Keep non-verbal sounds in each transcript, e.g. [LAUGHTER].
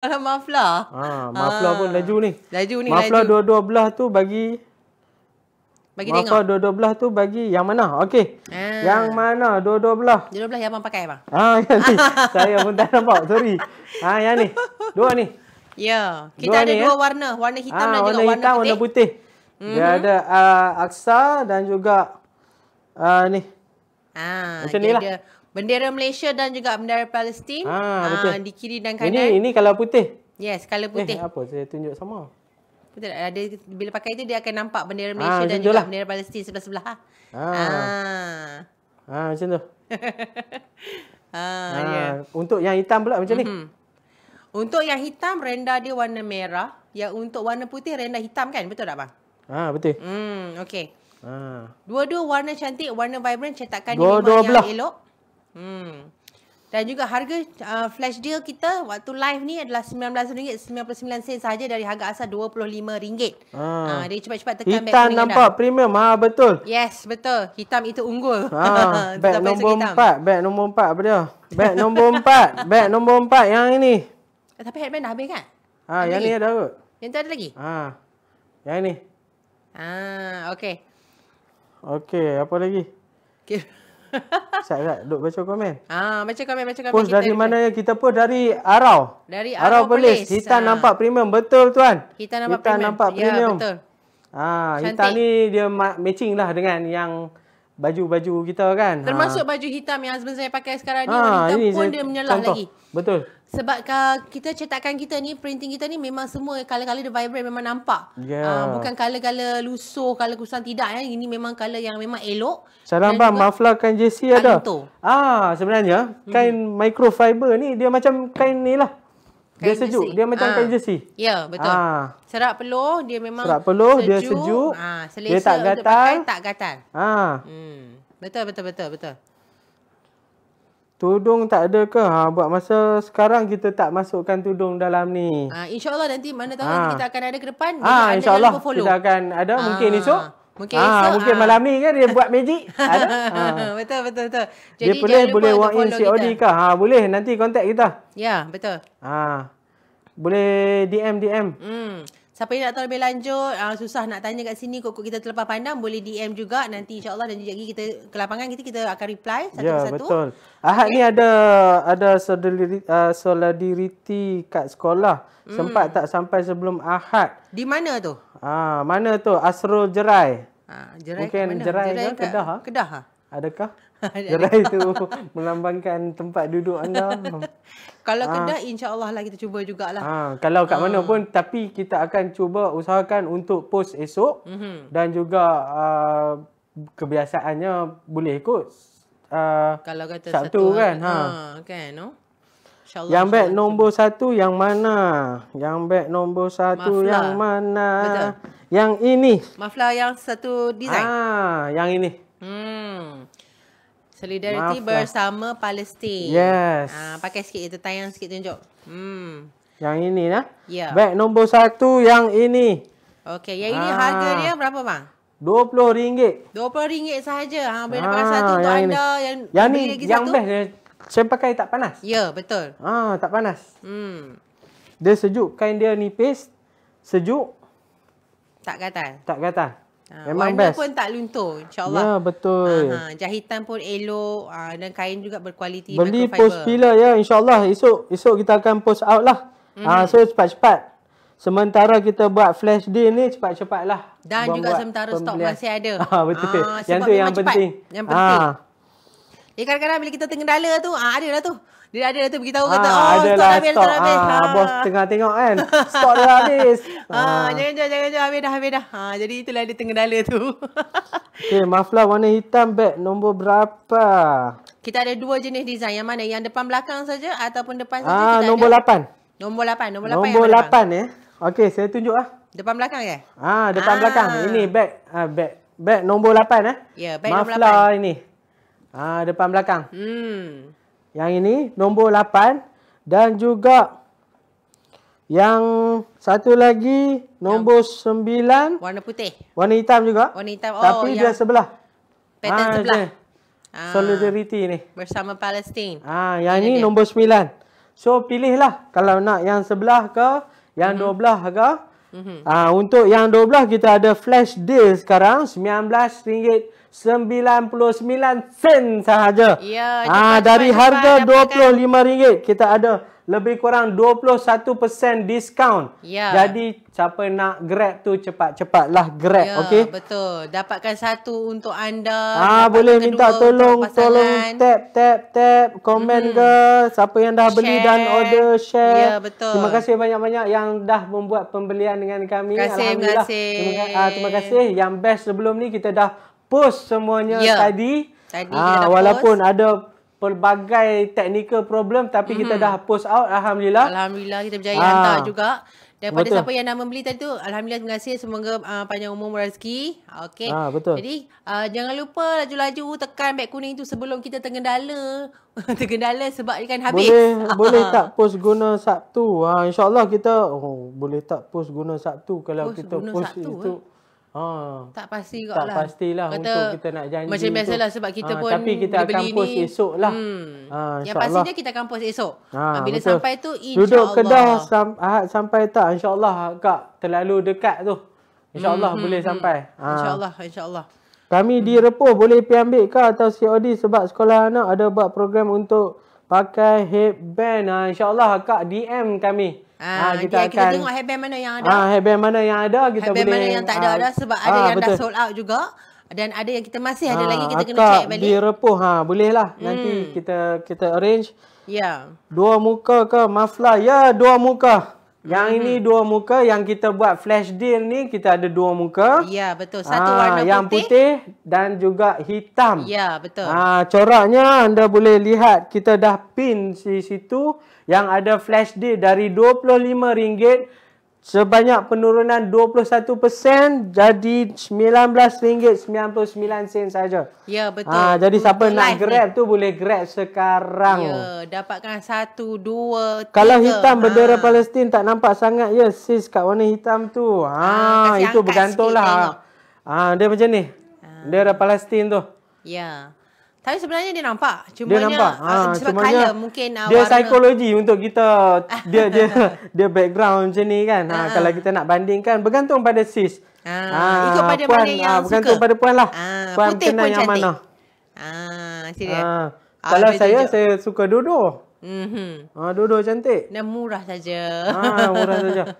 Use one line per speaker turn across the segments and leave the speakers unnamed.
Maflah.
Ha, mafla ha. pun ah. laju ni.
Laju ni maflah laju. Maflah dua-dua
belah tu bagi bagi maflah tengok. dua-dua belah tu bagi yang mana? Okey. Ha. Ah. Yang mana dua-dua belah?
Dua-dua belah yang abang pakai bang.
Ha, [LAUGHS] yang ni. [LAUGHS] Saya pun tak nampak. Sorry. Ha, yang ni. Dua ni.
Ya. Kita dua ada ni, dua ya? warna. Warna hitam ha, dan juga warna, hitam, warna putih. Warna putih. Mm-hmm. Dia mhm.
ada uh, aksa dan juga uh, ni. Ha, Macam ni lah.
Bendera Malaysia dan juga bendera Palestin ah, uh, di kiri dan kanan. Ini
ini kalau putih.
Yes, kalau eh, putih. Eh, apa
saya tunjuk sama.
Betul ada ah, bila pakai itu dia akan nampak bendera ah, Malaysia ah, dan juga lah. bendera Palestin sebelah-sebelah. Ha.
Ah. Ah. ah. macam tu. [LAUGHS] ah, ah. Yeah. untuk yang hitam pula macam mm-hmm. ni. Mhm.
Untuk yang hitam renda dia warna merah, yang untuk warna putih renda hitam kan, betul tak bang? Ah, betul. Hmm, okey. Ah. Dua-dua warna cantik, warna vibrant cetakan dia memang dua yang belah. elok. Hmm. Dan juga harga uh, flash deal kita waktu live ni adalah RM19.99 saja dari harga asal RM25. Ah. Uh, dia cepat-cepat tekan hitam back Hitam nampak kita.
premium. Ha, betul.
Yes, betul. Hitam itu unggul. Ha, ah, [LAUGHS] bag nombor empat.
Bag nombor empat apa dia? Bag nombor empat. [LAUGHS] bag nombor empat yang ini.
Eh, tapi headband dah habis kan?
Ha, ada yang lagi? ni ada kot. Yang tu ada lagi? Ha. Yang ini.
Ha, okay.
Okay, apa lagi? Okay. Syat kat duk baca komen.
Ah, baca komen, baca komen. Post kita dari mana
ya? Kita post dari Arau.
Dari Arau, Arau Polis. Polis. Kita ha. nampak
premium. Betul tuan.
Kita nampak kita premium. Nampak ya, premium. Ya, betul.
Ah, ha, ni dia matching lah dengan yang baju-baju kita kan. Termasuk ha.
baju hitam yang sebenarnya pakai sekarang ni. Ha, hitam ini pun dia menyelah lagi. Betul sebab uh, kita cetakan kita ni printing kita ni memang semua color-color dia vibrant memang nampak.
Yeah. Uh, bukan
color-color lusuh, color kusam tidak ya. Ini memang color yang memang elok.
Salam bang, muffler kain JC ada. Ah, sebenarnya hmm. kain hmm. microfiber ni dia macam kain ni lah. Dia sejuk. Jersey. Dia macam ha. kain jersey.
Ya, betul. Ah, Serap peluh. Dia memang Serap peluh. Sejuk. Dia sejuk. Ha. dia tak gatal. Pakai, tak gatal.
Ha. Hmm.
Betul, betul, betul. betul.
Tudung tak ada ke? Ha, buat masa sekarang kita tak masukkan tudung dalam ni. Ha,
InsyaAllah nanti mana tahu ha. kita akan ada ke depan. Ha, InsyaAllah kita akan
ada ha. mungkin esok.
Mungkin ha, esok. mungkin ha. malam
ni kan dia buat magic. [LAUGHS] Ha.
[LAUGHS] Betul, betul, betul. Jadi dia boleh, boleh walk in COD kita. ke?
Ha, boleh nanti kontak kita.
Ya, betul.
Ha. Boleh DM, DM. Hmm.
Siapa yang nak tahu lebih lanjut, uh, susah nak tanya kat sini, kok kita terlepas pandang, boleh DM juga. Nanti insyaAllah dan jejak kita ke lapangan kita, kita akan reply satu-satu. Ya, satu. betul.
Ahad okay. ni ada ada ah, solidariti kat sekolah. Hmm. Sempat tak sampai sebelum Ahad. Di mana tu? Ah, mana tu? Asrul Jerai. Ah, jerai Mungkin ke mana? Jerai, jerai ke? Kedah? Ah? Kedah? Adakah?
Gerai
[LAUGHS] tu [LAUGHS] melambangkan tempat duduk anda. [LAUGHS]
kalau ha. kedai insya-Allah lah kita cuba jugalah. Ha,
kalau kat ha. mana ah. pun tapi kita akan cuba usahakan untuk post esok mm-hmm. dan juga uh, kebiasaannya boleh ikut uh,
kalau kata Sabtu satu kan. Ha, kan no. Yang baik
nombor satu yang mana? Yang baik nombor satu Mafla. yang mana? Betul. Yang ini.
Mafla yang satu design.
Ah, yang ini.
Hmm. Solidarity Maaflah. bersama Palestin. Yes. Ah, pakai sikit itu tayang sikit tunjuk. Hmm.
Yang ini nah. Ya. Yeah. Bag nombor satu yang ini.
Okey, yang ini ah. harga dia berapa bang?
RM20.
RM20 sahaja. Ha, boleh ah, pakai satu untuk yang anda ini. yang, yang ni yang best dia
saya pakai tak panas. Ya, yeah, betul. Ah, tak panas. Hmm. Dia sejuk kain dia nipis. Sejuk. Tak gatal. Tak gatal. Ha, Memang warna best. pun
tak luntur insyaallah. Ya
betul. Ha, ha,
jahitan pun elok ha, dan kain juga berkualiti Beli post pila
ya insyaallah esok esok kita akan post out lah. Mm-hmm. Ha, so cepat-cepat. Sementara kita buat flash deal ni cepat lah. Dan juga sementara stok masih ada. [LAUGHS] Ha, betul. Ha, yang tu yang cepat. penting. Yang penting. Ha.
Eh kadang-kadang bila kita tengendala tu, ah ada lah tu. Dia ada lah tu beritahu ha, kata, ah, oh ada lah habis, stop. Habis. Ha, ha. Bos tengah tengok kan, Stok dah habis. Ha, [LAUGHS] ha. jangan jangan jangan jangan habis dah habis dah. Ha, jadi itulah dia tengendala tu.
[LAUGHS] okay, muffler warna hitam beg nombor berapa?
Kita ada dua jenis design. Yang mana? Yang depan belakang saja ataupun depan saja? Ah, nombor ada.
8.
Nombor 8. Nombor 8. Nombor
8 ya. Eh. Okey, saya tunjuk lah.
Depan belakang ke? Ya?
Ah, depan ah. belakang. Ini beg. Ah, beg. Beg nombor 8 eh. Ya,
yeah, beg nombor 8. Muffler
ini. Ah depan belakang. Hmm. Yang ini nombor 8 dan juga yang satu lagi nombor yang 9 warna putih. Warna hitam juga.
Warna hitam. Oh, Tapi dia sebelah. Pattern ha, ah, sebelah.
Ah. Solidarity ni.
Bersama Palestin.
Ah ha, yang ini nombor 9. So pilihlah kalau nak yang sebelah ke yang mm -hmm. 12 ke. Mm-hmm. Uh, untuk yang 12 kita ada flash deal sekarang RM19.99 sen sahaja. Ya, yeah, uh, dari harga RM25 kita ada lebih kurang 21% discount. Ya. Jadi siapa nak grab tu cepat-cepatlah grab, ya, okey?
betul. Dapatkan satu untuk anda. Ah boleh minta tolong pasangan. tolong
tap tap tap komen hmm. ke siapa yang dah share. beli dan order share. Ya, betul. Terima kasih banyak-banyak yang dah membuat pembelian dengan kami. Kasih, Alhamdulillah. Terima kasih. Terima, uh, terima kasih yang best sebelum ni kita dah post semuanya ya. tadi. Tadi ah, kita dah walaupun post. ada pelbagai technical problem tapi mm-hmm. kita dah post out alhamdulillah. Alhamdulillah kita berjaya ah. hantar juga.
Dan pada siapa yang nak membeli tadi tu, alhamdulillah terima kasih semoga uh, panjang umur rezeki. Okey. Ah betul. Jadi uh, jangan lupa laju-laju tekan beg kuning tu sebelum kita tergendala. [LAUGHS] tergendala sebab dia kan habis. Boleh [LAUGHS] boleh tak
post guna Sabtu? Ha ah, insyaallah kita oh, boleh tak post guna Sabtu kalau post kita post itu. Eh? Oh,
tak pasti kot tak lah. Tak pastilah Kata, untuk kita nak janji. Macam biasalah itu. sebab kita ha, pun Tapi kita akan post esok
lah. Hmm. Ha, yang pastinya
kita akan post esok. Ha, Bila betul. sampai tu insyaAllah. Duduk Kedah sam
ahad sampai tak insyaAllah kak terlalu dekat tu. InsyaAllah hmm, boleh hmm, hmm. sampai. Hmm. Ha. InsyaAllah. InsyaAllah. Kami di Repuh boleh pergi ambil kah atau COD sebab sekolah anak ada buat program untuk pakai headband. Ha, InsyaAllah kak DM Kami. Ah, ah kita dia, akan tengok
headband mana yang ada. Ah
headband mana yang ada kita headband boleh. Headband mana yang tak ada ah, dah sebab ada ah, yang betul. dah sold
out juga dan ada yang kita masih ah, ada lagi kita kena check balik.
Direpuh ha boleh lah hmm. nanti kita kita arrange. Ya. Yeah. Dua muka ke muffler? Ya, yeah, dua muka. Yang mm -hmm. ini dua muka yang kita buat flash deal ni kita ada dua muka.
Ya betul. Satu Aa, ah, warna putih. Yang putih
dan juga hitam.
Ya betul. Aa,
ah, coraknya anda boleh lihat kita dah pin di situ yang ada flash deal dari RM25 sebanyak penurunan 21% jadi RM19.99 saja.
Ya betul. Ha, jadi siapa Life nak grab tu
boleh grab sekarang. Ya,
dapatkan satu, dua, tiga. Kalau hitam ha. bendera ah.
Palestin tak nampak sangat ya sis kat warna hitam tu. Ha, ha itu bergantunglah. Ah ha, dia macam ni. Ha. Bendera Palestin tu.
Ya. Tapi sebenarnya dia nampak. Cuma dia nampak. Ha, ah, cuma dia mungkin uh, dia warna. psikologi
untuk kita dia dia [LAUGHS] dia background macam ni kan. Ha, ha. kalau kita nak bandingkan bergantung pada sis. Ha, ha ikut pada puan, mana yang ha, bergantung suka. pada puan lah. Ha, puan putih pun yang cantik. mana?
Ha, Ha.
Kalau saya tunjuk. saya suka dodo.
Mhm.
Ha dodo cantik.
Dan murah saja. Ha murah saja. [LAUGHS]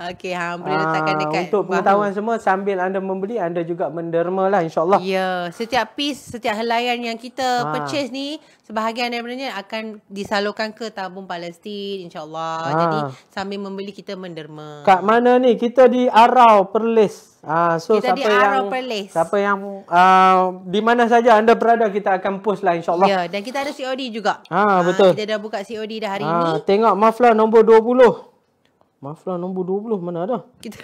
Okey, ha, boleh ah, letakkan dekat Untuk pengetahuan
semua, sambil anda membeli, anda juga menderma lah insyaAllah. Ya,
setiap piece, setiap helayan yang kita aa. Ah. purchase ni, sebahagian daripada ni akan disalurkan ke tabung Palestin insyaAllah. Ah. Jadi, sambil membeli, kita menderma.
Kat mana ni? Kita di Arau, Perlis. Ah, so kita siapa di Arau, yang, Perlis. Siapa yang, aa, di mana saja anda berada, kita akan post lah insyaAllah. Ya, dan
kita ada COD juga. Ah, betul. Aa, kita dah buka COD dah hari aa, ini.
Tengok muffler nombor 20. Mafra nombor 20 mana ada? Kita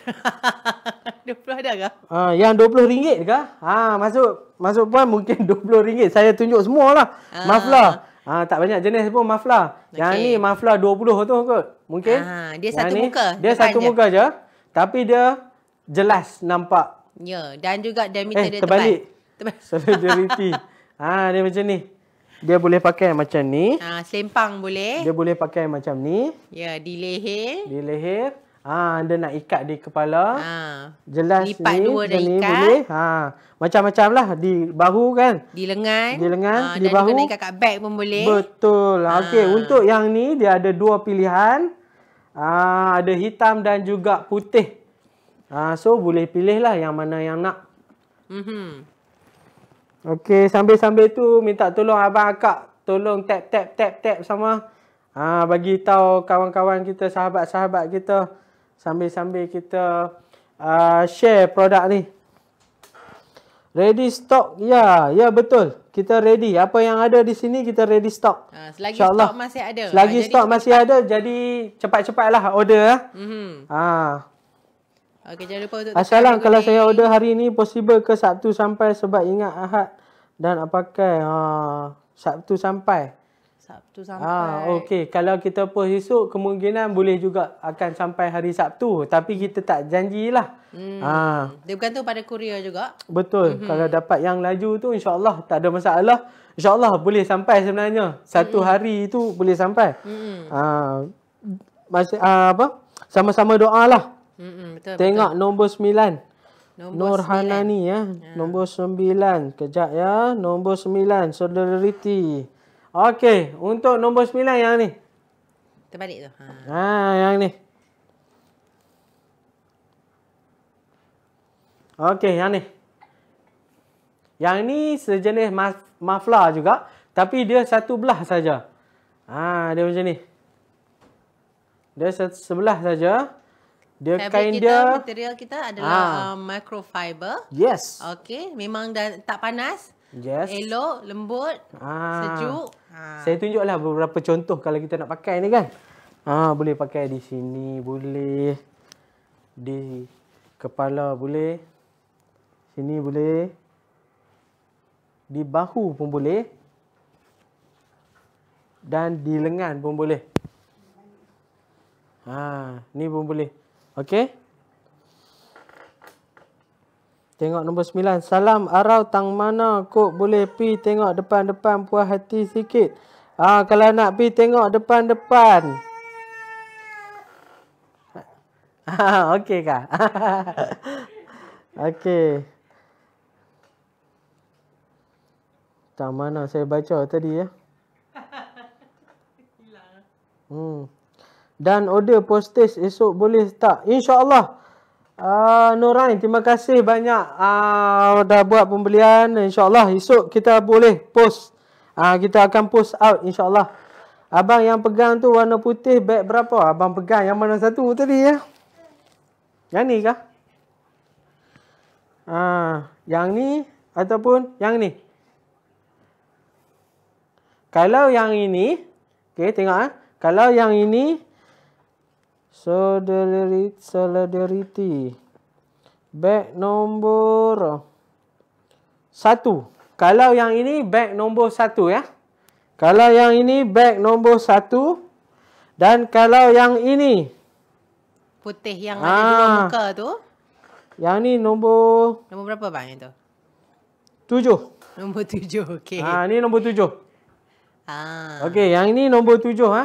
20 [LAUGHS] ada ke? Ha, yang RM20 ke? Ah, ha, masuk masuk puan mungkin [LAUGHS] RM20. Saya tunjuk semua lah. Ha. Ah. Mafla. Ha, tak banyak jenis pun Maaflah, Okay. Yang ni mafla 20 tu kot. Mungkin. Ha, dia satu ni, muka. Dia satu muka je. Tapi dia jelas nampak.
Ya, dan juga diameter eh, dia terbalik.
tebal. Terbalik. Solidarity. [LAUGHS] ha, dia macam ni. Dia boleh pakai macam ni.
Ha, selempang boleh. Dia
boleh pakai macam ni.
Ya, di leher. Di leher. Ha,
anda nak ikat di kepala. Ha. Jelas Lipat ni. Lipat dua dah ikat. Boleh. Ha. Macam-macam lah. Di bahu kan. Di lengan. Di lengan. Ha, di bahu. Dan juga nak ikat
kat pun boleh.
Betul. Ha. Okey, untuk yang ni dia ada dua pilihan. Ha, ada hitam dan juga putih. Ha, so, boleh pilih lah yang mana yang nak. Mm -hmm. Okey, sambil-sambil tu minta tolong abang akak tolong tap tap tap tap sama. Ha bagi tahu kawan-kawan kita, sahabat-sahabat kita sambil-sambil kita uh, share produk ni. Ready stock ya. Yeah. Ya yeah, betul. Kita ready. Apa yang ada di sini kita ready stock. Ha, selagi stock masih ada. Selagi ha, stock masih cepat. ada jadi cepat-cepatlah order ah. Mm Ha.
Okey, jangan lupa untuk Assalamualaikum kalau saya order hari
ni possible ke Sabtu sampai sebab ingat Ahad dan apa ke? Ah Sabtu sampai.
Sabtu ah, sampai. Ah,
okey. Kalau kita post esok, kemungkinan boleh juga akan sampai hari Sabtu. Tapi kita tak janjilah.
Hmm. Ah. Dia tu pada kurier juga.
Betul. Mm -hmm. Kalau dapat yang laju tu, insya Allah tak ada masalah. Insya Allah boleh sampai sebenarnya. Satu mm -hmm. hari tu boleh sampai. Mm -hmm. ah, masih, ah, apa? Sama-sama doalah betul, Tengok betul. nombor sembilan, Nombor Hanani ya. ya. Nombor sembilan, Kejap ya. Nombor sembilan, Solidarity. Okey. Untuk nombor sembilan yang ni. Terbalik tu. Ha. ha yang ni. Okey. Yang ni. Yang ni sejenis mafla juga. Tapi dia satu belah saja. Ha, dia macam ni. Dia sebelah saja. Dia Fabric kain kita, dia
material kita adalah ha. uh, microfiber. Yes. Okey, memang dah tak panas.
Yes. Elok, lembut, ha. sejuk. Ha. Saya tunjuklah beberapa contoh kalau kita nak pakai ni kan. Ha, boleh pakai di sini, boleh di kepala boleh. Sini boleh. Di bahu pun boleh. Dan di lengan pun boleh. Ha, ni pun boleh. Okey. Tengok nombor 9. Salam arau tang mana kok boleh pi tengok depan-depan puas hati sikit. Ah ha, kalau nak pi tengok depan-depan. Ah [LAUGHS] okey kah? [LAUGHS] okey. Tang mana saya baca tadi ya? [LAUGHS] Hilang. Hmm dan order postage esok boleh tak? InsyaAllah. Uh, ah, Norain, terima kasih banyak uh, dah buat pembelian. InsyaAllah esok kita boleh post. Uh, kita akan post out insyaAllah. Abang yang pegang tu warna putih beg berapa? Abang pegang yang mana satu tadi ya? Yang ni kah? Uh, yang ni ataupun yang ni? Kalau yang ini, okay, tengok. Eh. Kalau yang ini, Solidarity. Solidarity. Bag nombor satu. Kalau yang ini bag nombor satu ya. Kalau yang ini bag nombor satu. Dan kalau yang ini.
Putih yang ha, ada dua muka tu.
Yang ni nombor.
Nombor berapa bang itu?
Tujuh. Nombor tujuh. Okay. Ah, ni nombor tujuh. Ah. Okey, yang ini nombor tujuh. Ha?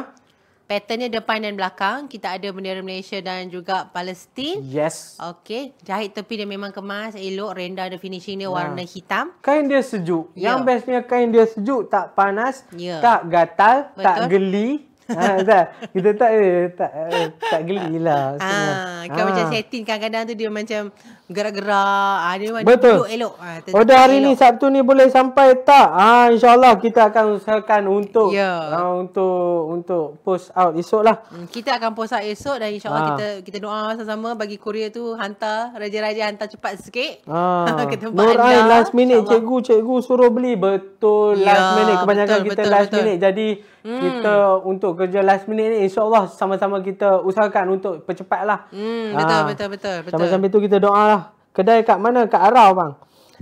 patternnya depan dan belakang. Kita ada bendera Malaysia dan juga Palestin. Yes. Okey, jahit tepi dia memang kemas, elok, rendah dan finishing dia ya. warna nah. hitam.
Kain dia sejuk. Yeah. Yang ya. bestnya kain dia sejuk, tak panas, yeah. tak gatal, Betul. tak geli ha, tak, kita tak eh, tak, eh, tak eh, geli lah. Ha, ah, kau ha. macam ah. setting
kadang-kadang tu dia macam gerak-gerak. Ha, dia macam Betul. duduk elok. Ha, ter- Order oh, hari elok. ni
Sabtu ni boleh sampai tak? Ha, InsyaAllah kita akan usahakan untuk yeah. Ya. uh, untuk untuk post out esok lah. Hmm,
kita akan post out esok dan insyaAllah ha. kita kita doa sama-sama bagi kurier tu hantar. Raja-raja hantar cepat sikit.
Ha. [LAUGHS] ke Nur anda. last minute cikgu, cikgu suruh beli. Betul yeah, last ya, minute. Kebanyakan betul, kita betul, last betul. minute. Jadi hmm. kita untuk kerja last minute ni insyaallah sama-sama kita usahakan untuk percepatlah.
Hmm ah. betul, betul betul betul betul. Sama-sama
tu kita doa lah. Kedai kat mana? Kat Arau bang.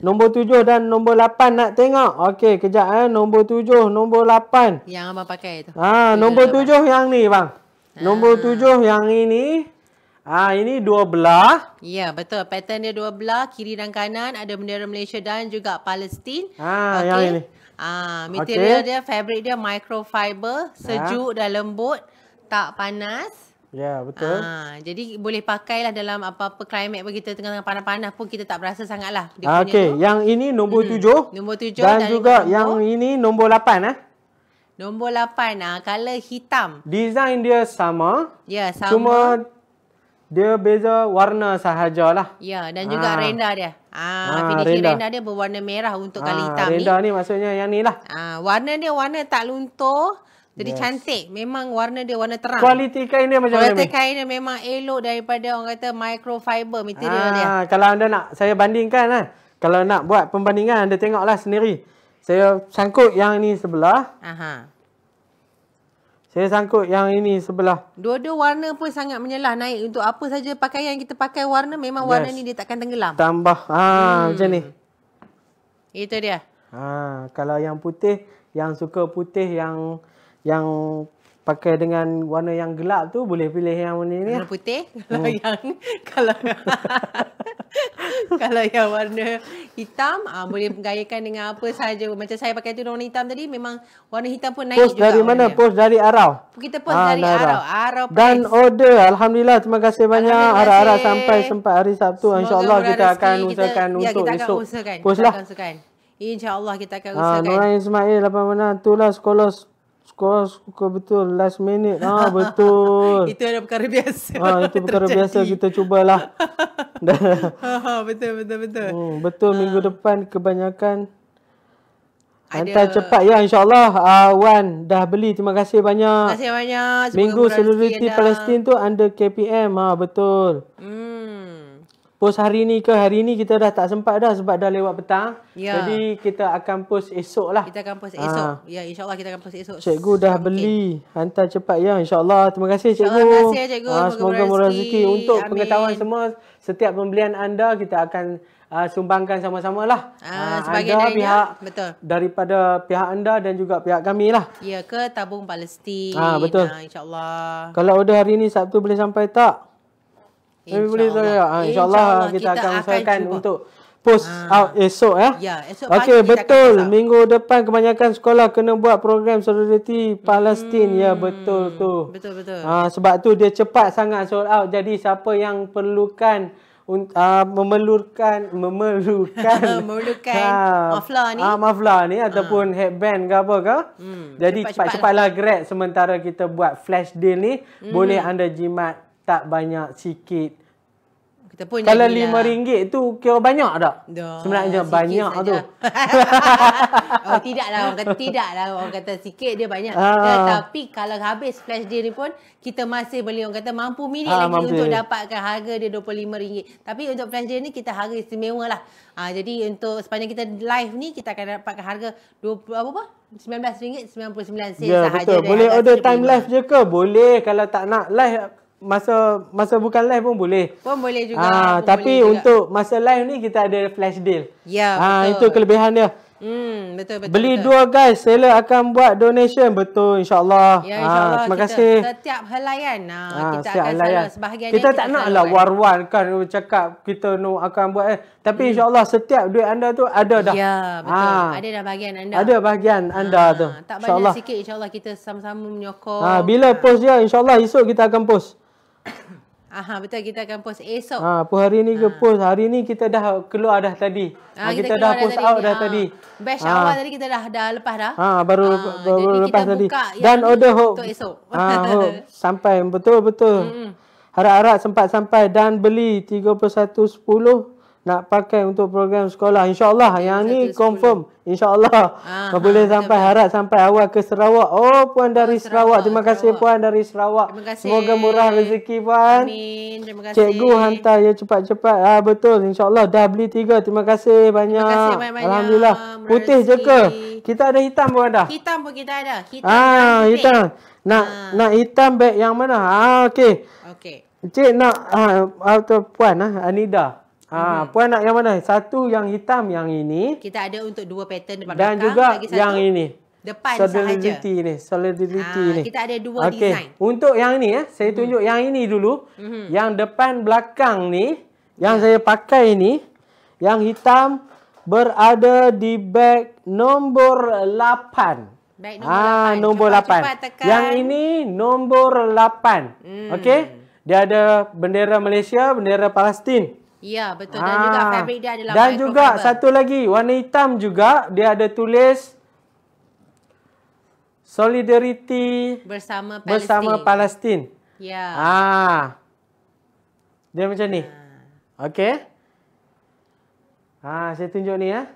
Nombor tujuh dan nombor lapan nak tengok. Okey, kejap eh. Nombor tujuh nombor lapan.
Yang abang pakai tu. Ha, nombor
tujuh yang ni bang. Nombor ah. tujuh yang ini. Ah ha, ini dua belah.
Ya, betul. Pattern dia dua belah, kiri dan kanan ada bendera Malaysia dan juga Palestin.
Ha, okay. yang ini.
Ah, ha, material okay. dia, fabric dia microfiber, sejuk ha. dan lembut, tak panas.
Ya, betul. Ha,
jadi boleh pakailah dalam apa-apa climate pun kita tengah-tengah panas-panas pun kita tak berasa sangatlah. Ha, Okey,
yang ini nombor hmm. tujuh.
Hmm. Nombor tujuh dan, dan juga nombor.
yang ini nombor lapan eh.
Nombor lapan, ha, colour hitam.
Design dia sama.
Ya, sama. Cuma
dia beza warna sahaja lah.
Ya, dan juga ha. renda dia. Ah, ha, ah, finish renda. renda dia berwarna merah untuk kali ah, hitam renda ni. Renda
ni maksudnya yang ni lah.
Ah, warna dia warna tak luntur.
Jadi yes. cantik.
Memang warna dia warna terang. Kualiti
kain dia macam mana? Kualiti
kain dia memang elok daripada orang kata microfiber material ha, dia.
Kalau anda nak, saya bandingkan lah. Kalau nak buat pembandingan, anda tengoklah sendiri. Saya sangkut yang ni sebelah. Aha. Saya sangkut yang ini sebelah.
Dua-dua warna pun sangat menyelah naik. Untuk apa saja pakaian kita pakai warna, memang yes. warna ni dia takkan tenggelam.
Tambah. Ha, hmm. Macam ni. Itu dia. Ha, kalau yang putih, yang suka putih, yang yang pakai dengan warna yang gelap tu, boleh pilih yang ini. Warna lah.
putih? [LAUGHS] Hmm. Kalau yang... Kalau... [LAUGHS] [LAUGHS] kalau yang warna hitam uh, boleh menggayakan dengan apa saja macam saya pakai tudung warna hitam tadi memang warna hitam pun naik post juga post dari mana
post dari Arau
kita post ah, dari Arau Arau dan
order alhamdulillah terima kasih banyak Arau-arau sampai sempat hari Sabtu insyaallah kita akan kita, usahakan kita, ya, untuk ya, kita akan esok postlah
InsyaAllah kita akan ah, usahakan. Ha, Nurain
Ismail, apa mana? Itulah sekolah Skor suka betul last minute. ah [LAUGHS] betul. itu
adalah perkara biasa. Ah, itu [LAUGHS] perkara terjadi. biasa kita
cubalah. [LAUGHS] Ha, ha, betul betul betul. Hmm, betul ha. minggu ah. depan kebanyakan Hantar cepat ya insyaAllah uh, Wan dah beli Terima kasih banyak Terima kasih
banyak Semoga Minggu seluruh ya, Palestin
tu Under KPM ah Betul hmm post hari ni ke hari ni kita dah tak sempat dah sebab dah lewat petang. Ya. Jadi kita akan post esok lah. Kita akan post esok. Ha. Ya insyaAllah kita akan post esok. Cikgu dah Mungkin. beli. Hantar cepat ya insyaAllah. Terima kasih cikgu. Terima kasih cikgu. Ha, semoga murah rezeki. Untuk Amin. pengetahuan semua setiap pembelian anda kita akan Uh, sumbangkan sama-sama lah. Uh, anda pihak betul. daripada pihak anda dan juga pihak kami lah.
Ya ke tabung Palestin. Ah uh, betul. Uh, InsyaAllah.
Kalau order hari ni Sabtu boleh sampai tak?
InsyaAllah. InsyaAllah kita, kita akan usahakan untuk
post ha. out esok. Ya, ya esok okay, pagi betul. kita Minggu depan kebanyakan sekolah kena buat program solidariti Palestin. Ya, hmm. Ya, betul tu. Betul, betul. Ha, sebab tu dia cepat sangat sold out. Jadi siapa yang perlukan Uh, memerlukan memerlukan [LAUGHS] memerlukan uh, mafla ni uh, mafla ni uh. ataupun headband ke apa ke hmm. jadi lah. cepat-cepatlah cepat, grab sementara kita buat flash deal ni hmm. boleh anda jimat tak banyak sikit.
Kita pun Kalau lima 5
lah. tu kira banyak tak? Duh, Sebenarnya banyak sahaja. tu.
[LAUGHS] oh, tidaklah orang kata tidaklah orang kata sikit dia banyak. Uh, Tetapi kalau habis flash dia ni pun kita masih boleh orang kata mampu minit uh, lagi mampu. untuk dapatkan harga dia dua puluh lima ringgit. Tapi untuk flash dia ni kita harga istimewa lah. Ha, jadi untuk sepanjang kita live ni kita akan dapatkan harga 20 apa apa? puluh sembilan sen. Ya, sahaja. Betul. Boleh order time live
je ke? Boleh kalau tak nak live masa masa bukan live pun boleh.
Pun boleh juga. Ha, tapi boleh untuk
juga. masa live ni kita ada flash deal. Ya, ha, betul. Itu kelebihan dia.
Hmm, betul, betul. Beli betul. dua
guys, saya akan buat donation. Betul, insyaAllah. Ya, ah, insya Allah, ha, terima kita, kasih.
Setiap helaian, ha, ha, kita akan helaian. Kita, kita tak nak lah war
kan cakap kita no, akan buat. Eh. Tapi hmm. insyaAllah setiap duit anda tu ada dah. Ya, betul. Ha. Ada dah
bahagian anda. Ada bahagian anda ha, tu. Tak banyak insya Allah. insyaAllah kita sama-sama menyokong. Ha, bila ha. post
dia, insyaAllah esok kita akan post.
[COUGHS] Aha, betul kita akan post esok. Ah, ha,
apa hari ni ke ha. post? Hari ni kita dah keluar dah tadi. Ha, kita, kita dah post dah out dah ha. tadi.
Batch ha. awal tadi kita dah dah lepas dah. Ha, baru ha. baru, baru Jadi lepas kita tadi. Buka Dan order hope. Untuk esok. Ha, [LAUGHS] hope.
sampai betul betul. Hmm. Harap-harap sempat sampai dan beli 3110 nak pakai untuk program sekolah insyaallah yang ni confirm insyaallah ah, boleh ah, sampai harap sampai awal ke Serawak. oh puan dari oh, Sarawak. Sarawak terima kasih puan dari Serawak. terima kasih. semoga murah rezeki puan amin terima kasih cikgu hantar ya cepat-cepat ah betul insyaallah dah beli tiga terima kasih banyak, terima kasih banyak. alhamdulillah murah putih rezeki. je ke kita ada hitam pun dah
hitam pun kita ada hitam ah hitam
nak ah. nak hitam beg yang mana ah okey okey cik nak ah atau puan ah Anida Ha, hmm. Puan nak yang mana? Satu yang hitam yang ini.
Kita ada untuk dua pattern depan Dan belakang. juga yang ini. Depan solidity sahaja. Solidity
ni. Solidity ha, ni. Kita
ada dua okay. design.
Untuk yang ini, eh, saya tunjuk hmm. yang ini dulu. Hmm. Yang depan belakang ni. Yang hmm. saya pakai ini. Yang hitam berada di bag nombor 8.
Ah, nombor ha, 8. Cepat-cepat Yang ini
nombor 8. Hmm. Okey. Dia ada bendera Malaysia, bendera Palestin.
Ya, betul. Dan Aa, ah. juga fabric dia adalah Dan juga fiber. satu
lagi, warna hitam juga. Dia ada tulis Solidarity bersama Palestin. Ya. Ah. Dia macam ni. Ah. Okey. Ah, saya tunjuk ni ya.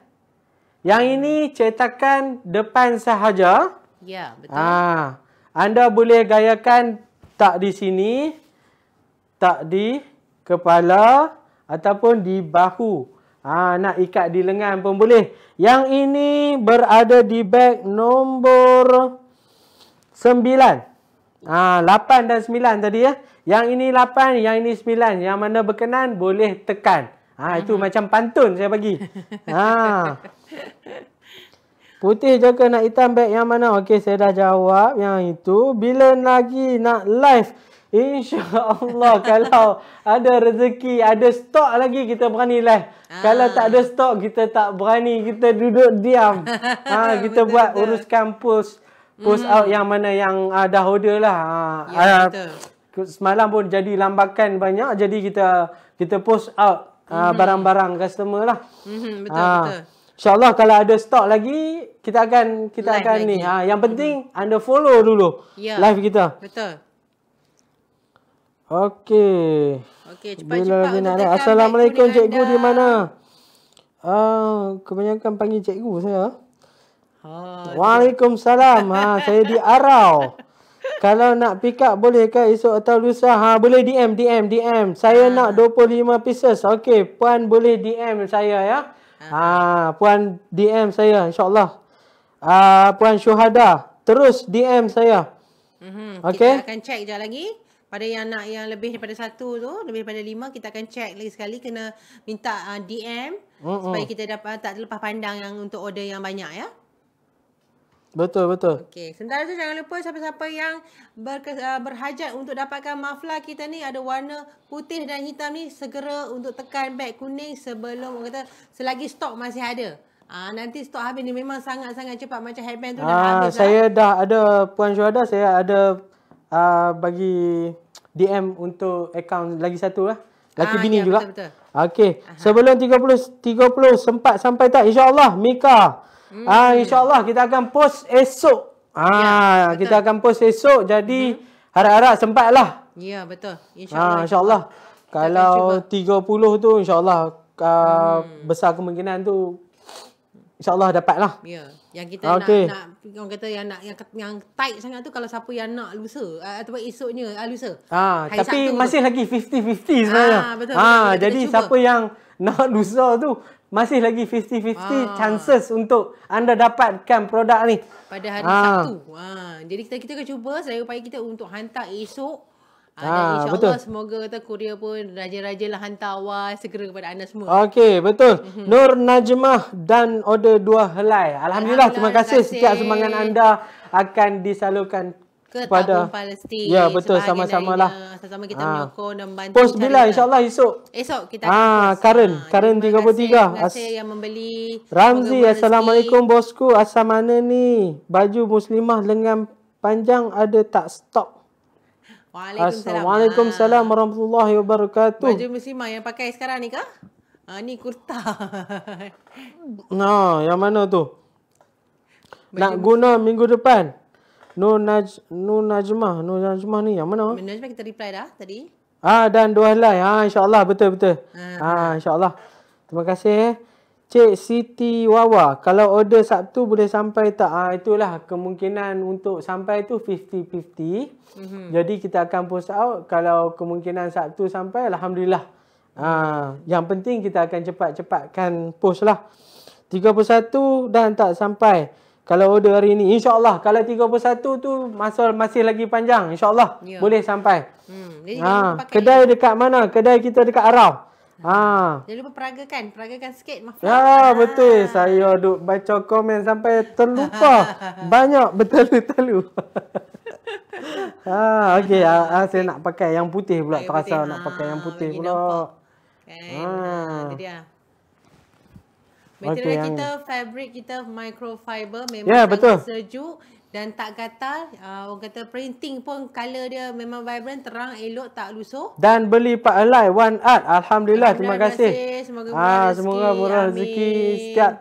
Yang ini cetakan depan sahaja. Ya, betul. Ah. Anda boleh gayakan tak di sini, tak di kepala ataupun di bahu. Ha, nak ikat di lengan pun boleh. Yang ini berada di bag nombor 9. Ha, 8 dan 9 tadi ya. Yang ini 8, yang ini 9. Yang mana berkenan boleh tekan. Ha, itu hmm. macam pantun saya bagi. Ha. [LAUGHS] Putih jaga nak hitam bag yang mana? Okey, saya dah jawab yang itu. Bila lagi nak live... InsyaAllah [LAUGHS] kalau ada rezeki, ada stok lagi kita berani lah. Ha. Kalau tak ada stok, kita tak berani. Kita duduk diam. [LAUGHS] Ha, kita betul, buat betul. uruskan post.
Post mm. out hmm. yang
mana yang uh, dah order lah. Ha, ya, uh, betul. Semalam pun jadi lambakan banyak. Jadi kita kita post out hmm. barang-barang mm. customer lah.
Betul-betul. Mm, ha.
InsyaAllah kalau ada stok lagi, kita akan kita live akan lagi. ni. Ha, yang penting hmm. anda follow dulu ya. live kita. Betul. Okey.
Okey, cepat-cepat. Cepat nak nak. Assalamualaikum cikgu anda. di mana?
Ah, uh, kebanyakan panggil cikgu saya. Oh, Waalaikumsalam. ha, saya di Arau. Kalau nak pick up boleh ke esok atau lusa? Ha, boleh DM, DM, DM. Saya ha. nak 25 pieces. Okey, puan boleh DM saya ya. Ha, ha puan DM saya insya-Allah. Ah, uh, puan Syuhada, terus DM saya.
Mhm. Okay. Kita akan check je lagi pada yang nak yang lebih daripada satu tu lebih daripada lima kita akan check lagi sekali kena minta uh, DM
Mm-mm. supaya kita
dapat uh, tak terlepas pandang yang untuk order yang banyak ya
Betul, betul.
Okey, sementara tu jangan lupa siapa-siapa yang berke, uh, berhajat untuk dapatkan mafla kita ni ada warna putih dan hitam ni segera untuk tekan beg kuning sebelum kata selagi stok masih ada. Ah uh, nanti stok habis ni memang sangat-sangat cepat macam headband tu uh, dah ah, habis. Ah saya
dah ada Puan Syuhada, saya ada uh, bagi DM untuk akaun lagi satu lah. Laki ah, bini ya, juga. Okey. Sebelum 30 30 sempat sampai tak insya-Allah Mika. Hmm. Ah insya-Allah kita akan post esok. ah ya, betul. kita akan post esok jadi mhm. harap harap sempat lah.
Ya betul. Insya-Allah. Ah, insya-Allah.
Kalau 30 tu insya-Allah uh, hmm. besar kemungkinan tu insya-Allah dapatlah.
Ya. Yang kita okay. nak, nak, orang kata yang nak yang, yang tight sangat tu kalau siapa yang nak lusa ataupun esoknya uh, lusa.
Ha, hari tapi Sabtu. masih lagi 50-50 sebenarnya. Ha, betul, ha, betul, jadi cuba. siapa yang nak lusa tu masih lagi 50-50 ha. Ah. chances untuk anda dapatkan produk ni.
Pada hari ha. Sabtu. Ha. Jadi kita, kita akan cuba selain upaya kita untuk hantar esok.
Ha, ha insya betul.
semoga kata Korea pun raja-raja lah hantar awal segera kepada anda semua.
Okey, betul. Mhm. Nur Najmah dan order dua helai. Alhamdulillah, Alhamdulillah terima, terima kasih setiap semangat anda akan disalurkan
ke pada Palestin. Ya, betul sama-sama lah. Sama-sama kita ha. menyokong ah. dan membantu. Post bila lah. insyaallah esok. Esok kita Ah, ha,
Karen, ha, Karen 33. Terima kasih, terima kasih yang
membeli. Ramzi, assalamualaikum
bosku. Asal mana ni? Baju muslimah lengan panjang ada tak stok?
Waalaikumsalam. Assalamualaikum
warahmatullahi wabarakatuh. Baju
muslimah yang pakai sekarang ni kah? Ha, ni kurta. [LAUGHS]
nah, yang mana tu? Baju Nak guna minggu depan. No Naj no Najmah, no Najmah ni yang mana? Nur
Najmah kita reply dah tadi.
Ah dan dua helai. Ha ah, insya-Allah betul betul. Ha, ah. ha. insya-Allah. Terima kasih eh. Cik Siti Wawa, kalau order Sabtu boleh sampai tak? ha, itulah kemungkinan untuk sampai tu 50-50. Mm-hmm. Jadi kita akan post out kalau kemungkinan Sabtu sampai alhamdulillah. Ha, yang penting kita akan cepat-cepatkan post lah. 31 dan tak sampai. Kalau order hari ini insya-Allah kalau 31 tu masa masih lagi panjang insya-Allah yeah. boleh sampai.
Hmm. ha,
kedai ini. dekat mana? Kedai kita dekat Arau. Ha. Ah.
Jangan lupa peragakan. Peragakan sikit. Maaf. Ya, ha. betul.
Saya duk baca komen sampai terlupa. [LAUGHS] Banyak betul-betul. [LAUGHS] ha, okey. Ha, ha, saya nak pakai yang putih pula. Pakai Terasa putih. nak ha. pakai yang putih Bagi pula. Kan? Ha. ha. Dia. Material okay, kita, yang...
fabric kita, microfiber. Memang yeah, betul. sejuk dan tak gatal uh, orang kata printing pun color dia memang vibrant terang elok tak lusuh
dan beli Pak Alai One Art Alhamdulillah terima, kasih semoga murah rezeki semoga murah rezeki setiap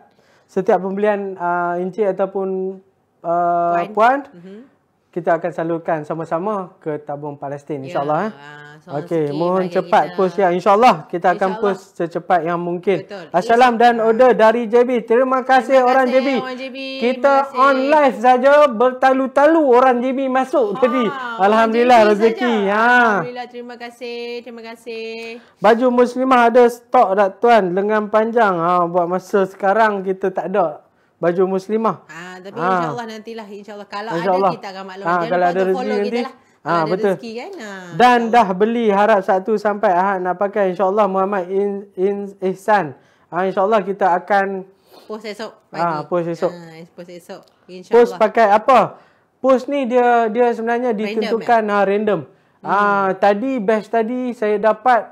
setiap pembelian uh, Encik ataupun uh, Puan, Puan. Mm-hmm kita akan salurkan sama-sama ke tabung Palestin ya. insyaallah eh. Ah, Okey, mohon cepat kita. post ya insyaallah. Kita akan insya post secepat yang mungkin. Betul. Assalam dan order dari JB. Terima, Terima kasih orang JB. Kita on live saja bertalu-talu orang JB masuk ha, ah, tadi. Alhamdulillah JB rezeki. Ha. Alhamdulillah.
Terima kasih. Terima kasih.
Baju muslimah ada stok dak tuan lengan panjang. Ha buat masa sekarang kita tak ada baju muslimah. ha, tapi ha. insya-Allah
nantilah insya-Allah kalau insya Allah. ada kita akan maklumkan ah, ha, kalau, kalau ada rezeki nanti. Ha, ada betul. Rezeki, kan? ha. Dan oh.
dah beli harap satu sampai Ahad nak pakai insya-Allah Muhammad in, in Ihsan. ha, insya-Allah kita akan
post esok pagi. ha, post esok. Ha, post esok insya Post pakai
apa? Post ni dia dia sebenarnya ditentukan ya? random. Ha, random. ha, hmm. tadi best tadi saya dapat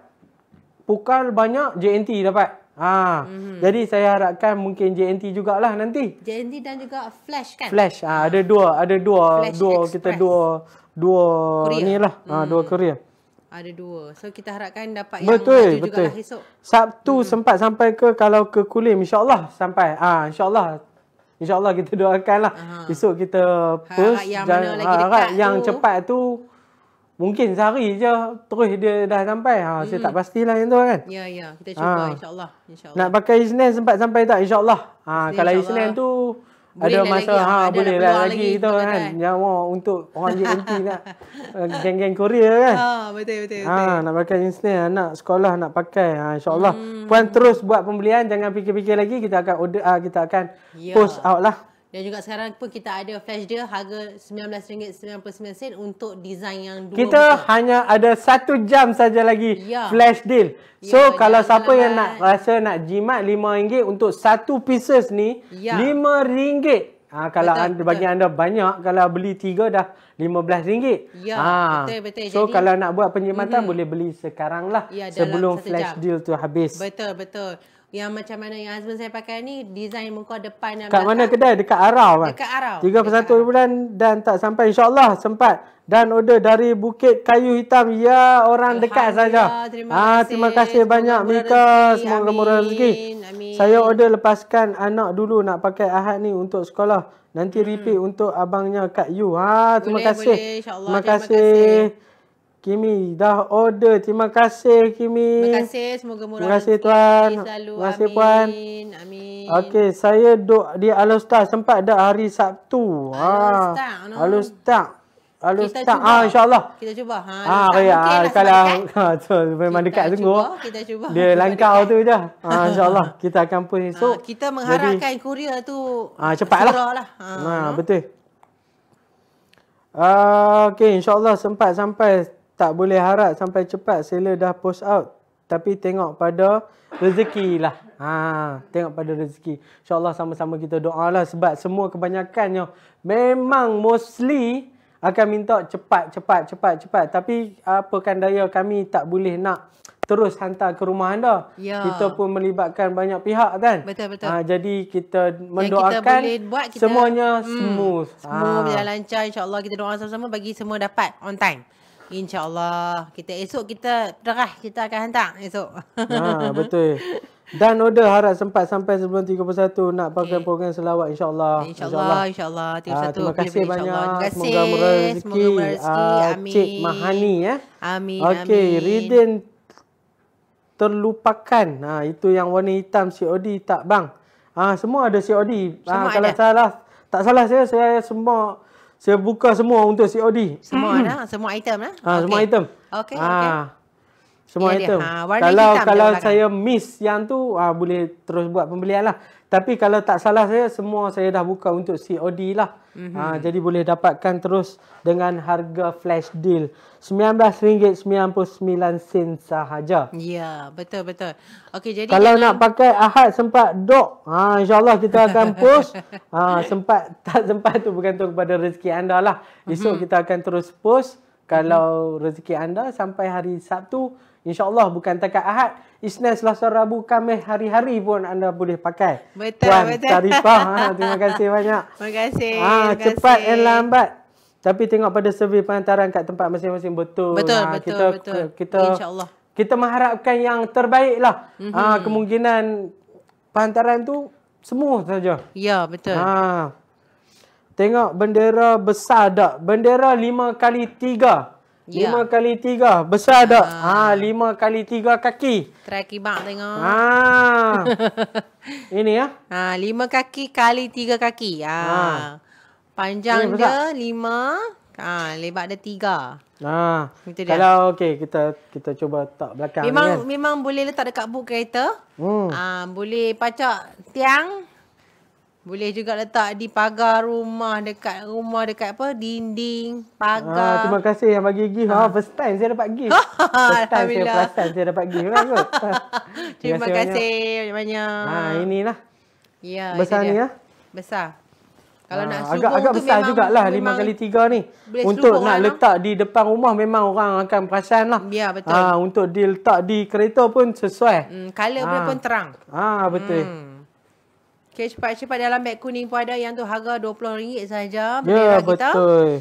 pukal banyak JNT dapat. Ha. Mm -hmm. Jadi saya harapkan mungkin JNT jugalah nanti.
JNT dan juga Flash kan? Flash.
Ha, ada ah. dua, ada dua, Flash dua Express. kita dua dua Korea. lah. Ha, mm. dua hmm. Korea.
Ada dua. So kita harapkan dapat yang betul, maju betul. juga esok.
Sabtu mm -hmm. sempat sampai ke kalau ke Kulim insya-Allah sampai. Ah ha, insya-Allah InsyaAllah kita doakanlah. Uh -huh. Esok kita push. Harap yang ha, yang cepat tu. Mungkin sehari je terus dia dah sampai. Ha, hmm. Saya tak hmm. pastilah yang tu kan. Ya, ya. Kita cuba ha. insyaAllah. Insya Nak pakai Isnin sempat sampai tak? InsyaAllah. Ha, Isnin, kalau insya Isnin tu boleh ada masa lagi, ha, ha, ada boleh lah lagi, lagi tu kan. kan. Yang oh, untuk orang JNT nak eh, geng-geng Korea kan. Ha, betul, betul, ha, betul. Ha, nak pakai Isnin, nak sekolah nak pakai. Ha, InsyaAllah. Hmm. Puan terus buat pembelian. Jangan fikir-fikir lagi. Kita akan order, ah, kita akan ya. post out lah.
Dan juga sekarang pun kita ada flash deal harga RM19.99 untuk design yang dua. Kita betul.
hanya ada satu jam saja lagi ya. flash deal. Ya, so ya, kalau siapa selamat. yang nak rasa nak jimat RM5 untuk satu pieces ni RM5. Ya. Ha, kalau betul, anda, bagi betul. anda banyak kalau beli tiga dah RM15. Ya ha. betul betul. So Jadi, kalau nak buat penjimatan uh mhm. -huh. boleh beli
sekarang lah ya, sebelum flash jam. deal
tu habis. Betul
betul. Yang macam mana yang husband saya pakai ni Design muka depan dan Dekat mana
kedai? Dekat Arau kan? Dekat Arau 3 per 1 bulan dan tak sampai InsyaAllah sempat Dan order dari Bukit Kayu Hitam Ya orang dekat saja. Terima ah, kasih Terima kasih banyak Mika Semoga murah rezeki Amin. Saya order lepaskan anak dulu Nak pakai Ahad ni untuk sekolah Nanti hmm. repeat untuk abangnya Kak Yu ha, Terima boleh, kasih boleh, Terima kasih, terima kasih. Kimi dah order. Terima kasih Kimi. Terima kasih. Semoga murah. Terima kasih tuan. Selalu. Terima kasih puan. Amin. amin. Okey, saya duk di Alostar sempat dah hari Sabtu. Alostar. Ha. Alostar. Alostar. Ah ha, insya-Allah.
Kita cuba. Ha. Ah ha, ah ha, kalau [LAUGHS]
ha, tu, memang kita dekat sungguh.
Kita cuba. Dia
langkau tu je. Ha insya-Allah kita akan pun ha, esok. Ha, kita
mengharapkan kurier tu ha, cepatlah. Ha,
ha, betul. Ah uh, okey insya sempat sampai tak boleh harap sampai cepat seller dah post out tapi tengok pada rezeki lah. Ha, tengok pada rezeki. InsyaAllah sama-sama kita doa lah. Sebab semua kebanyakannya memang mostly akan minta cepat, cepat, cepat, cepat. Tapi apakan daya kami tak boleh nak terus hantar ke rumah anda. Ya. Kita pun melibatkan banyak pihak kan. Betul, betul. Ha, jadi kita mendoakan kita buat, kita, semuanya hmm, smooth. semua ha.
lancar. InsyaAllah kita doa sama-sama bagi semua dapat on time. InsyaAllah. Kita esok kita terah kita akan hantar esok. Ha,
betul. Dan order harap sempat sampai sebelum 31 nak pakai okay. program selawat insyaAllah. InsyaAllah, insyaAllah. Insya insya terima ha, kasih banyak. Terima kasih. Semoga murah rezeki. Semoga rezeki. Uh, Mahani. Ya. Eh. Amin, Okey. Ridin terlupakan. Ha, itu yang warna hitam COD tak bang? Ha, semua ada COD. Ha, semua ha, kalau ada. salah, tak salah saya, saya semua saya buka semua untuk si Odi. Semua hmm.
lah, semua item lah. Ah, okay. semua item. Okay, ha, ah, okey.
Semua ya item. Ha, warna kalau hitam kalau saya miss yang tu, ha, boleh terus buat pembelian lah. Tapi kalau tak salah saya, semua saya dah buka untuk si Odi lah. Mm -hmm. ha, jadi boleh dapatkan terus dengan harga flash deal. RM19.99 sahaja. Ya,
betul betul. Okey, jadi kalau nak
pakai Ahad sempat dok. Ha insyaallah kita akan [LAUGHS] post. ha sempat tak sempat tu bergantung kepada rezeki anda lah. Esok mm-hmm. kita akan terus post kalau mm-hmm. rezeki anda sampai hari Sabtu InsyaAllah bukan takat Ahad. Isnin, Selasa, Rabu, Kamis, hari-hari pun anda boleh pakai.
Betul, Puan betul. Tarifah. Ha, [LAUGHS] terima kasih banyak. Terima kasih. Ha, terima cepat dan lambat.
Tapi tengok pada survey pengantaran kat tempat masing-masing betul. Betul, lah. ha, betul, kita, betul. Kita, InsyaAllah. Kita mengharapkan yang terbaik lah. Mm -hmm. ha, kemungkinan pengantaran tu semua saja. Ya, betul. Ha. Tengok bendera besar tak? Bendera lima kali tiga. Ya. Lima ya. kali tiga. Besar tak? Ah.
Lima kali tiga kaki. Try kibak tengok. Ha. [LAUGHS] Ini ya? Lima kaki kali tiga kaki. Ha. Ha. Panjang dia lima. Ha, lebar dia tiga.
Ha. dia. Kalau okey kita kita cuba tak belakang memang, ni kan.
Memang boleh letak dekat buk kereta.
Hmm. Ha,
boleh pacak tiang. Boleh juga letak di pagar rumah dekat rumah dekat apa dinding, pagar. Ha, terima
kasih yang bagi gift. Ha. ha first time saya dapat gift. [LAUGHS] first time saya first saya dapat gift kan. [LAUGHS] terima, terima kasih
banyak. banyak. Ha inilah. Ya, besar ni ah. Besar. Kalau ah, nak subuh agak, agak tu besar memang, lah lima kali
tiga ni. Untuk nak lah. letak di depan rumah memang orang akan perasan lah. Ya betul. Ha, untuk diletak di kereta pun sesuai. Hmm, color ha. pun ah. terang. Ah ha, betul.
Hmm. Okay cepat-cepat dalam beg kuning pun ada yang tu harga RM20 sahaja. Ya betul.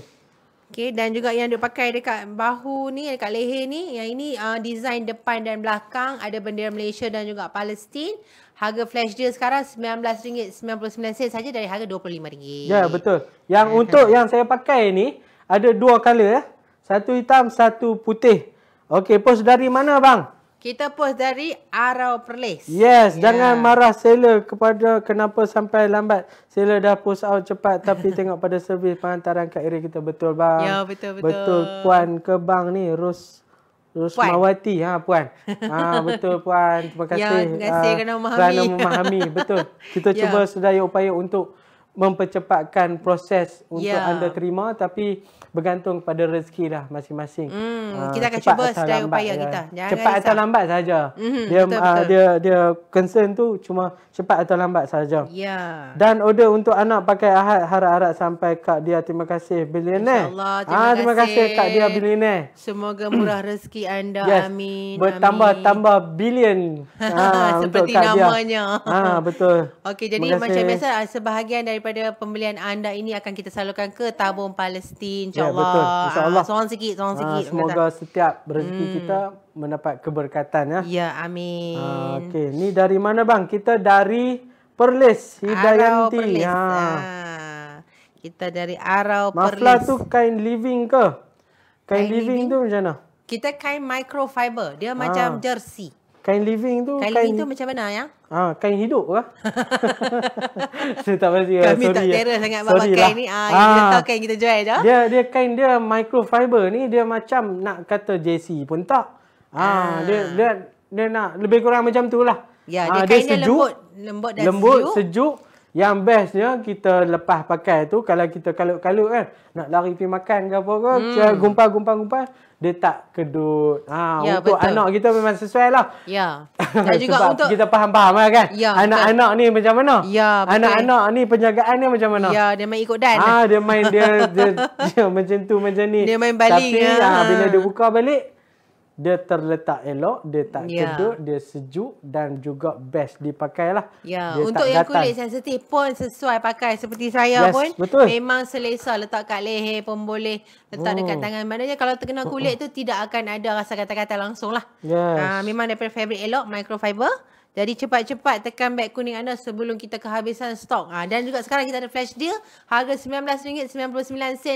Okay dan juga yang dia pakai dekat bahu ni, dekat leher ni. Yang ini uh, design depan dan belakang ada bendera Malaysia dan juga Palestin harga flash dia sekarang RM19.99 saja dari harga RM25. Ya,
betul. Yang untuk kan? yang saya pakai ni ada dua color ya. Satu hitam, satu putih. Okey, pos dari mana bang?
Kita pos dari Arau Perlis. Yes, yeah. jangan marah
seller kepada kenapa sampai lambat. Seller dah post out cepat tapi [LAUGHS] tengok pada servis penghantaran Kak Iri kita betul bang. Ya, betul-betul. Betul puan ke bang ni, Rose Rosmawati ha puan. [LAUGHS] Ha betul puan. Terima ya, kasih. Ya, terima kasih ha, kerana memahami. Kerana memahami betul. Kita [LAUGHS] ya. cuba sedaya upaya untuk mempercepatkan proses untuk ya. anda terima tapi bergantung pada rezeki lah masing-masing. Hmm, kita ah, akan cuba sedaya upaya kita. Ya. Jangan cepat risau. atau lambat sahaja.
Mm, dia, uh, dia
dia concern tu cuma cepat atau lambat sahaja.
Yeah.
Dan order untuk anak pakai ahad harap-harap sampai Kak Dia. Terima kasih. Billionaire. Terima, ha, terima kasih Kak Dia. Billionaire.
Semoga murah rezeki anda. Yes. Amin. Bertambah-tambah
billion. ha, [LAUGHS] Seperti Kak namanya. Ha, betul. Okay jadi macam biasa
sebahagian daripada pembelian anda ini akan kita salurkan ke Tabung Palestin. Ya, InsyaAllah. Ya, insya Allah. Seorang sikit, seorang ah, sikit. Ha, semoga Bukan
setiap rezeki hmm. kita mendapat keberkatan. Ya, ya amin. Ha, Okey, ni dari mana bang? Kita dari Perlis, Hidayanti. Arau Perlis. Ha. Ha.
Kita dari Arau Perlis. Maslah tu
kain living ke? Kain, kain living, living tu macam mana?
Kita kain microfiber. Dia ha. macam jersey.
Kain living tu Kain, kain living tu macam mana ya? Ah, kain hidup lah. [LAUGHS] Saya tak pasti Kami tak ya. terror sangat Sorry lah. kain ni ah, kita ah. tahu
kain kita jual je. Ya? Dia
dia kain dia microfiber ni dia macam nak kata JC pun tak. Ah, ah. dia dia dia nak lebih kurang macam tu lah. Ya, ah, dia, ah, kain dia, sejuk,
lembut, lembut dan lembut, sejuk. Lembut,
sejuk. Yang bestnya kita lepas pakai tu kalau kita kalut-kalut kan nak lari pergi makan ke apa ke hmm. gumpal-gumpal-gumpal dia tak kedut. Ha ya, untuk betul. anak kita memang sesuai lah.
Ya. [LAUGHS] Dan juga Sebab untuk kita
faham paham lah kan. Ya, anak-anak betul. ni macam mana?
Ya. Anak-anak ni penjagaan dia macam mana? Ya, dia main ikut dan. ha, dia main dia, dia, dia,
dia macam tu macam ni. Dia main balik. Tapi ya. ha, bila dia buka balik dia terletak elok, dia tak yeah. cedut, dia sejuk dan juga best dipakailah. Ya, yeah. untuk yang datang. kulit
sensitif pun sesuai pakai seperti saya yes, pun. Betul. Memang selesa letak kat leher pun boleh, letak hmm. dekat tangan. Maknanya kalau terkena kulit tu tidak akan ada rasa kata-kata langsung lah. Yes. Uh, memang daripada fabric elok, microfiber. Jadi cepat-cepat tekan beg kuning anda sebelum kita kehabisan stok. Ha, dan juga sekarang kita ada flash deal. Harga RM19.99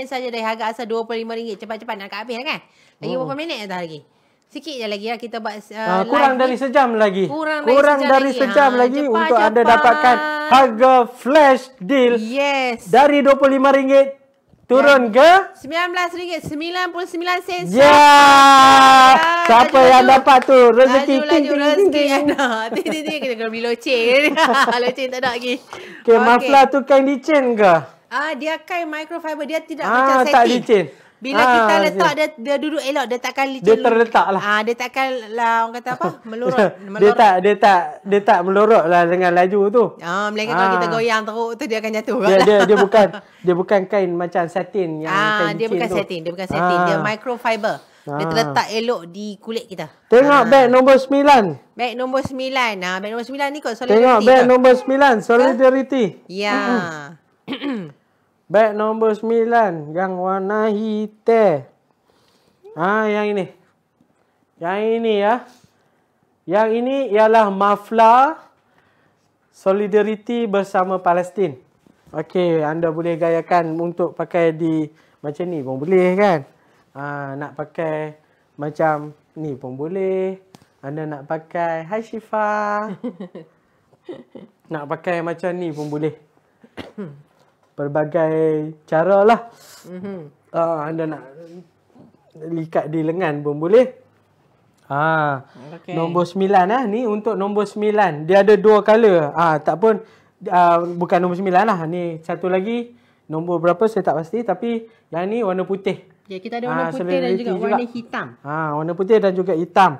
saja dari harga asal RM25. Cepat-cepat nak habis lah kan? Lagi oh. berapa minit dah lagi? Sikit je lagi ya kita buat uh, uh, kurang live dari
sejam lagi. Kurang, kurang dari sejam, sejam ah, lagi, lagi ha, untuk jepat. anda dapatkan harga flash deal. Yes. Dari RM25 turun ke
RM19.99. Ya.
Siapa yang laju. dapat tu rezeki tinggi rezeki yang [LAUGHS] nak. Tinggi tinggi
kena beli locin. [LAUGHS] [LAUGHS] locin tak ada lagi. Okey, okay. mafla tu
kain licin ke?
Ah, dia kain microfiber, dia tidak ah, macam setting. Ah, tak licin. Bila ah, kita letak dia, dia duduk elok dia takkan licin. Dia terletak lah. Ah, dia takkan lah orang kata apa? [LAUGHS] Melorot. melorot. dia
tak dia tak dia tak melorot lah dengan laju tu.
Ah, melainkan ah. kalau kita ah. goyang teruk tu dia akan jatuh. Dia, dia, dia
bukan [LAUGHS] dia bukan kain macam satin yang ah, kain dia bukan satin, dia bukan satin. Dia ah.
microfiber. Ah. Dia terletak elok di kulit kita.
Tengok ah. bag nombor 9.
Bag nombor 9. Ah, bag nombor 9 ni kot solidarity. Tengok bag
nombor 9 solidarity. Ya. Yeah. [CLEARS THROAT] [CLEARS THROAT] Bag nombor 9 yang warna hitam. Ah yang ini. Yang ini ya. Yang ini ialah mafla solidarity bersama Palestin. Okey, anda boleh gayakan untuk pakai di macam ni pun boleh kan? Ah, nak pakai macam ni pun boleh. Anda nak pakai Hai Shifa. [LAUGHS] nak pakai macam ni pun boleh. [COUGHS] pelbagai cara lah. Mm-hmm. Uh, ah, anda nak likat di lengan pun boleh. Ha. Ah, okay. Nombor sembilan lah. Ni untuk nombor sembilan. Dia ada dua color. Ha, ah, tak pun. Uh, bukan nombor sembilan lah. Ni satu lagi. Nombor berapa saya tak pasti. Tapi yang ni warna putih.
Ya, kita ada warna ha, putih dan juga, juga, warna hitam.
Ha, warna putih dan juga hitam.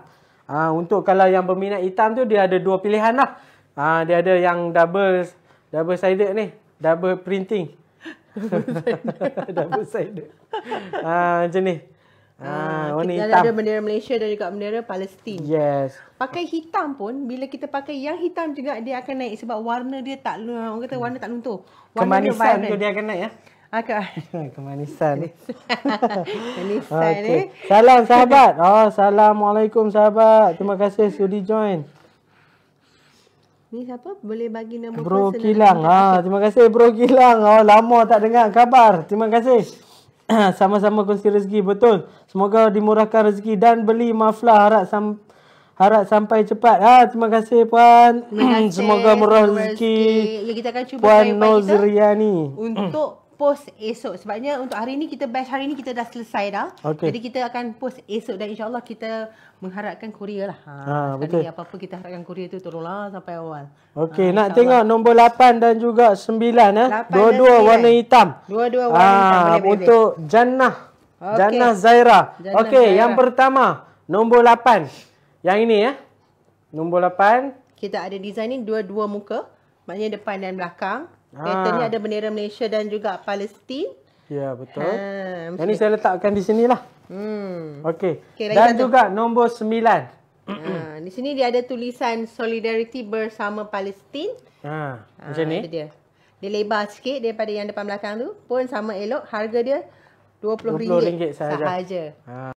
Ha, untuk kalau yang berminat hitam tu, dia ada dua pilihan lah. Ha, dia ada yang double double sided ni double printing. [LAUGHS] double side. Ah uh, macam ni. Ah, ah warna hitam. Ada
bendera Malaysia dan juga bendera Palestin. Yes. Pakai hitam pun bila kita pakai yang hitam juga dia akan naik sebab warna dia tak orang kata warna tak luntur. Warna Kemanisan dia, dia akan naik ya.
Akak. Ah, [LAUGHS] Kemanisan ni. Eh?
[LAUGHS] Kemanisan ni. Eh? Salam sahabat.
Oh, assalamualaikum sahabat. Terima kasih sudi join
ni siapa? Boleh bagi nombor Bro personal. Kilang. Ha,
terima kasih Bro Kilang. Oh, lama tak dengar kabar. Terima kasih. [CLEARS THROAT] Sama-sama kongsi rezeki. Betul. Semoga dimurahkan rezeki dan beli mafla harap sam harap sampai cepat. Ha, terima kasih puan. Terima [CLEARS THROAT] kasih. Semoga murah rezeki. rezeki.
Ya, kita akan cuba puan Nozriani.
Untuk
post esok sebabnya untuk hari ni kita batch hari ni kita dah selesai dah okay. jadi kita akan post esok dan insyaallah kita mengharapkan kurier lah ha, ha betul apa-apa kita harapkan kurier tu tolonglah sampai awal
okey ha, nak tengok nombor 8 dan juga 9 eh dua-dua warna hitam dua-dua ah, warna hitam boleh untuk boleh. jannah
okay. jannah zaira okey yang
pertama nombor 8 yang ini ya eh. nombor 8
kita ada design ni dua-dua muka maknanya depan dan belakang
Kereta ni ah. ada
bendera Malaysia dan juga Palestin.
Ya, betul. Ha, ah, Ini saya letakkan di sinilah.
Hmm.
Okey. Okay, dan satu. juga nombor sembilan.
Ha, di sini dia ada tulisan Solidarity Bersama Palestin.
Ha, ha, macam ni. Dia.
dia lebar sikit daripada yang depan belakang tu. Pun sama elok. Harga dia RM20, RM20 sahaja. sahaja. Ha.